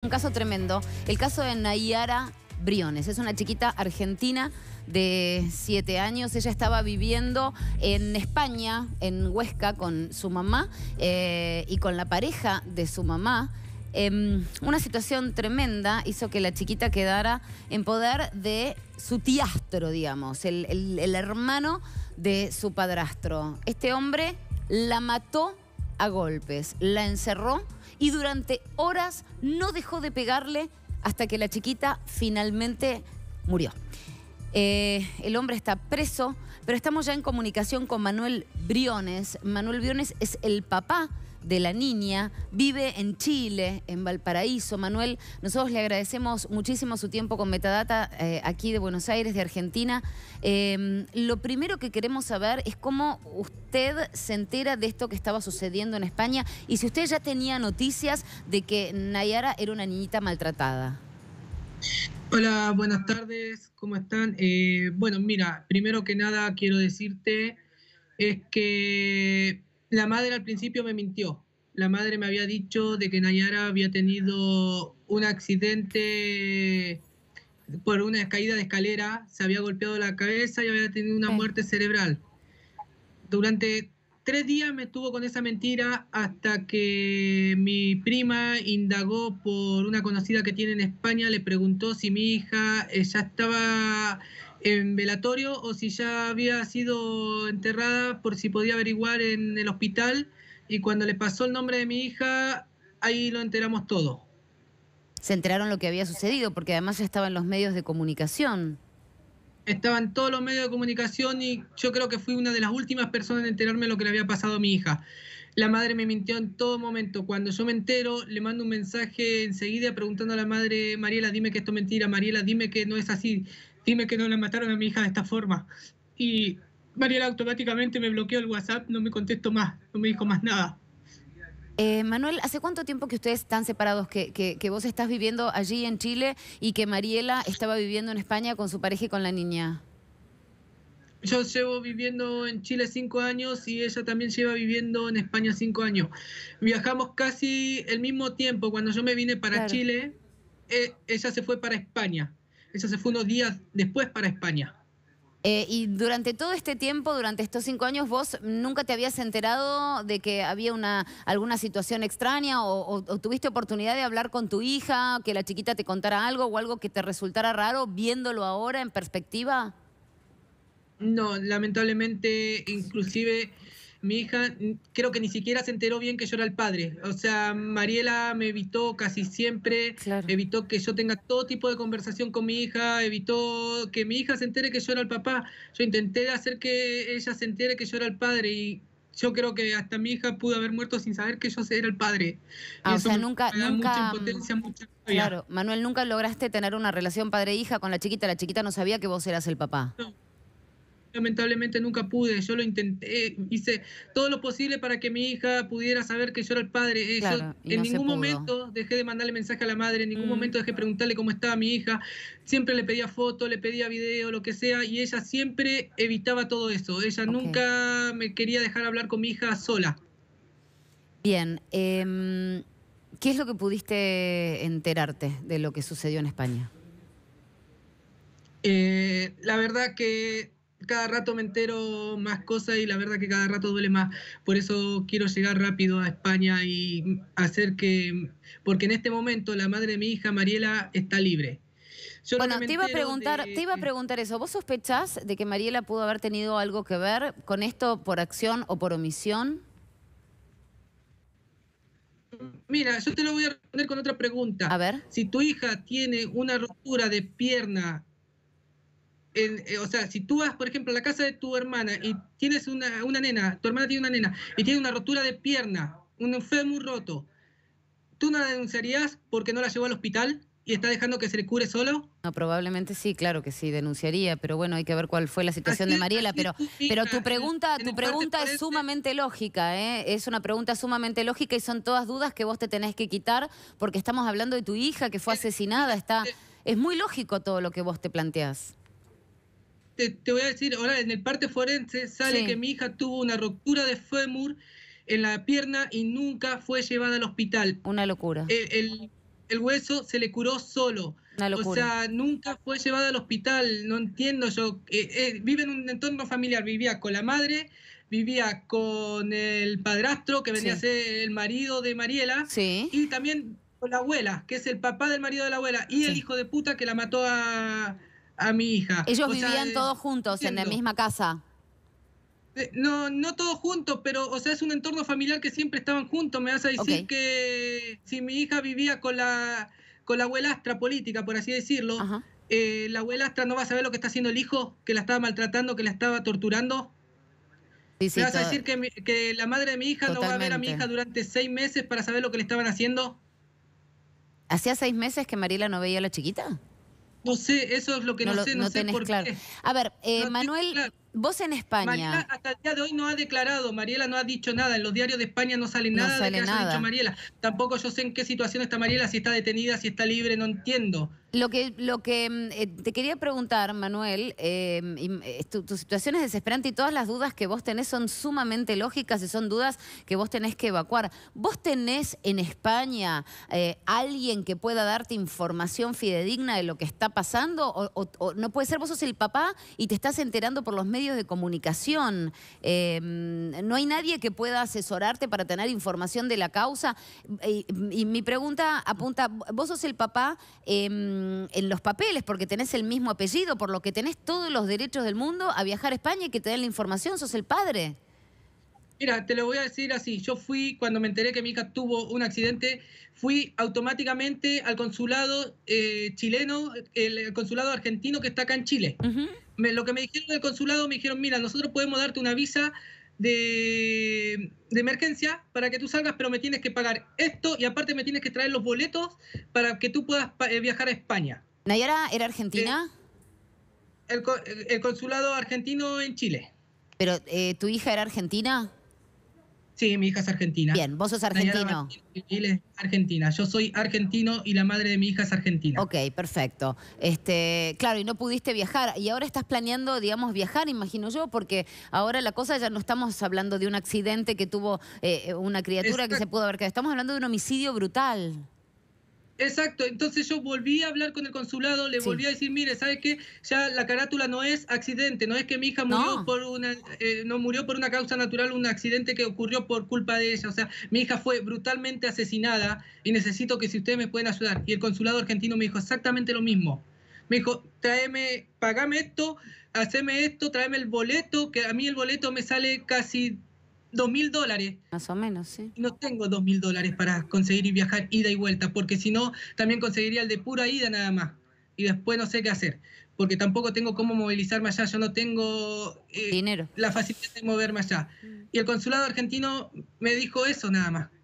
Un caso tremendo, el caso de Nayara Briones. Es una chiquita argentina de 7 años. Ella estaba viviendo en España, en Huesca, con su mamá eh, y con la pareja de su mamá. Em, una situación tremenda hizo que la chiquita quedara en poder de su tiastro, digamos, el hermano de su padrastro. Este hombre la mató a golpes, la encerró y durante horas no dejó de pegarle hasta que la chiquita finalmente murió. Eh, el hombre está preso, pero estamos ya en comunicación con Manuel Briones. Manuel Briones es el papá de la niña, vive en Chile, en Valparaíso. Manuel, nosotros le agradecemos muchísimo su tiempo con Metadata eh, aquí de Buenos Aires, de Argentina. Em, lo primero que queremos saber es cómo usted se entera de esto que estaba sucediendo en España y si usted ya tenía noticias de que Nayara era una niñita maltratada. Hola, buenas tardes, ¿cómo están? Eh, bueno, mira, primero que nada quiero decirte es que la madre al principio me mintió. La madre me había dicho de que Nayara había tenido un accidente por una caída de escalera, se había golpeado la cabeza y había tenido una muerte cerebral. Durante tres días me estuvo con esa mentira hasta que mi prima indagó por una conocida que tiene en España, le preguntó si mi hija eh, ya estaba en velatorio o si ya había sido enterrada por si podía averiguar en el hospital y cuando le pasó el nombre de mi hija, ahí lo enteramos todo. Se enteraron lo que había sucedido porque además ya estaban los medios de comunicación. Estaban todos los medios de comunicación y yo creo que fui una de las últimas personas en enterarme de lo que le había pasado a mi hija la madre me mintió en todo momento. Cuando yo me entero, le mando un mensaje enseguida preguntando a la madre, Mariela, dime que esto es mentira, Mariela, dime que no es así, dime que no la mataron a mi hija de esta forma. Y Mariela automáticamente me bloqueó el WhatsApp, no me contestó más, no me dijo más nada. Eh, Manuel, ¿hace cuánto tiempo que ustedes están separados, que, que, que vos estás viviendo allí en Chile y que Mariela estaba viviendo en España con su pareja y con la niña? Yo llevo viviendo en Chile cinco años y ella también lleva viviendo en España cinco años. Viajamos casi el mismo tiempo. Cuando yo me vine para Chile, eh, ella se fue para España. Ella se fue unos días después para España. Eh, y durante todo este tiempo, durante estos cinco años, vos nunca te habías enterado de que había una alguna situación extraña o, tuviste oportunidad de hablar con tu hija, que la chiquita te contara algo o algo que te resultara raro viéndolo ahora en perspectiva. No, lamentablemente, inclusive mi hija creo que ni siquiera se enteró bien que yo era el padre. O sea, Mariela me evitó casi siempre, evitó que yo tenga todo tipo de conversación con mi hija, evitó que mi hija se entere que yo era el papá. Yo intenté hacer que ella se entere que yo era el padre y yo creo que hasta mi hija pudo haber muerto sin saber que yo era el padre. Ah, o sea, nunca, Mucha impotencia, mm, mucha claro, Manuel, nunca lograste tener una relación padre-hija con la chiquita. La chiquita no sabía que vos eras el papá lamentablemente nunca pude. Yo lo intenté, hice todo lo posible para que mi hija pudiera saber que yo era el padre. Eh, en ningún momento dejé de mandarle mensaje a la madre, en ningún mm. momento dejé de preguntarle cómo estaba mi hija. Siempre le pedía foto, le pedía video, lo que sea, y ella siempre evitaba todo eso. Ella nunca me quería dejar hablar con mi hija sola. Bien. Em, ¿Qué es lo que pudiste enterarte de lo que sucedió en España? Eh, la verdad que cada rato me entero más cosas y la verdad que cada rato duele más. Por eso quiero llegar rápido a España y hacer que... Porque en este momento la madre de mi hija, Mariela, está libre. bueno, te iba a preguntar, te iba a preguntar eso. ¿Vos sospechás de que Mariela pudo haber tenido algo que ver con esto por acción o por omisión? Mira, yo te lo voy a responder con otra pregunta. A ver. Si tu hija tiene una ruptura de pierna eh, o sea, si tú vas, por ejemplo, a la casa de tu hermana y tienes una, nena, tu hermana tiene una nena y tiene una rotura de pierna, un fémur roto, ¿tú no la denunciarías porque no la llevó al hospital? y está dejando que se le cure solo? No, probablemente sí, claro que sí, denunciaría, pero bueno, hay que ver cuál fue la situación de Mariela, pero, pero tu pregunta, tu pregunta es sumamente lógica, ¿eh? es una pregunta sumamente lógica y son todas dudas que vos te tenés que quitar porque estamos hablando de tu hija que fue eh, asesinada, está, es muy lógico todo lo que vos te planteás te, voy a decir, ahora en el parte forense sale que mi hija tuvo una ruptura de fémur en la pierna y nunca fue llevada al hospital. Una locura. Eh, el, hueso se le curó solo. Una locura. O sea, nunca fue llevada al hospital. No entiendo yo. Eh, eh, vive en un entorno familiar. Vivía con la madre, vivía con el padrastro, que venía a ser el marido de Mariela. Sí. Y también con la abuela, que es el papá del marido de la abuela. Y el hijo de puta que la mató a, a mi hija. Ellos vivían eh, todos juntos en la misma casa. Eh, no, no todos juntos, pero o sea, es un entorno familiar que siempre estaban juntos. Me vas a decir que si mi hija vivía con la, con la abuelastra política, por así decirlo, eh, la la abuelastra no va a saber lo que está haciendo el hijo, que la estaba maltratando, que la estaba torturando. ¿Me vas a decir que, que, la madre de mi hija no va a ver a mi hija durante seis meses para saber lo que le estaban haciendo? ¿Hacía seis meses que Mariela no veía a la chiquita? No sé, eso es lo que no, sé, no, sé por qué. A ver, eh, Manuel, vos en España. hasta el día de hoy no ha declarado, Mariela no ha dicho nada, en los diarios de España no sale nada de que dicho Mariela. Tampoco yo sé en qué situación está Mariela, si está detenida, si está libre, no entiendo. Lo que, lo que mm, eh, te quería preguntar, Manuel, eh, eh, tu, situación es desesperante y todas las dudas que vos tenés son sumamente lógicas y son dudas que vos tenés que evacuar. ¿Vos tenés en España alguien que pueda darte información fidedigna de lo que está pasando? O, no puede ser, vos sos el papá y te estás enterando por los medios de comunicación. Mm, no hay nadie que pueda asesorarte para tener información de la causa. y mi pregunta apunta, vos sos el papá em, Em, en los papeles, porque tenés el mismo apellido, por lo que tenés todos los derechos del mundo a viajar a España y que te den la información, sos el padre. Mira, te lo voy a decir así. Yo fui, cuando me enteré que mi hija tuvo un accidente, fui automáticamente al consulado eh, chileno, el consulado argentino que está acá en Chile. me, lo que me dijeron del consulado, me dijeron, mira, nosotros podemos darte una visa de, emergencia para que tú salgas, pero me tienes que pagar esto y aparte me tienes que traer los boletos para que tú puedas eh, viajar a España. ¿Nayara era argentina? Eh, el, consulado argentino en Chile. ¿Pero eh, tu hija era argentina? Sí, mi hija es argentina. Bien, vos sos argentino. Él es argentina. Yo soy argentino y la madre de mi hija es argentina. Ok, perfecto. Este, claro, y no pudiste viajar. Y ahora estás planeando, digamos, viajar, imagino yo, porque ahora la cosa ya no estamos hablando de un accidente que tuvo eh, una criatura que se pudo haber quedado. Estamos hablando de un homicidio brutal. Exacto, entonces yo volví a hablar con el consulado, le volví a decir, mire, ¿sabe qué? Ya la carátula no es accidente, no es que mi hija murió por una, eh, no murió por una causa natural, un accidente que ocurrió por culpa de ella. O sea, mi hija fue brutalmente asesinada y necesito que si ustedes me pueden ayudar. Y el consulado argentino me dijo exactamente lo mismo. Me dijo, tráeme, pagame esto, haceme esto, tráeme el boleto, que a mí el boleto me sale casi dos mil dólares. Más o menos, sí. No tengo dos mil dólares para conseguir y viajar ida y vuelta, porque si no, también conseguiría el de pura ida nada más. Y después no sé qué hacer, porque tampoco tengo cómo movilizarme allá, yo no tengo eh, Dinero. la facilidad de moverme allá. Mm. Y el consulado argentino me dijo eso nada más.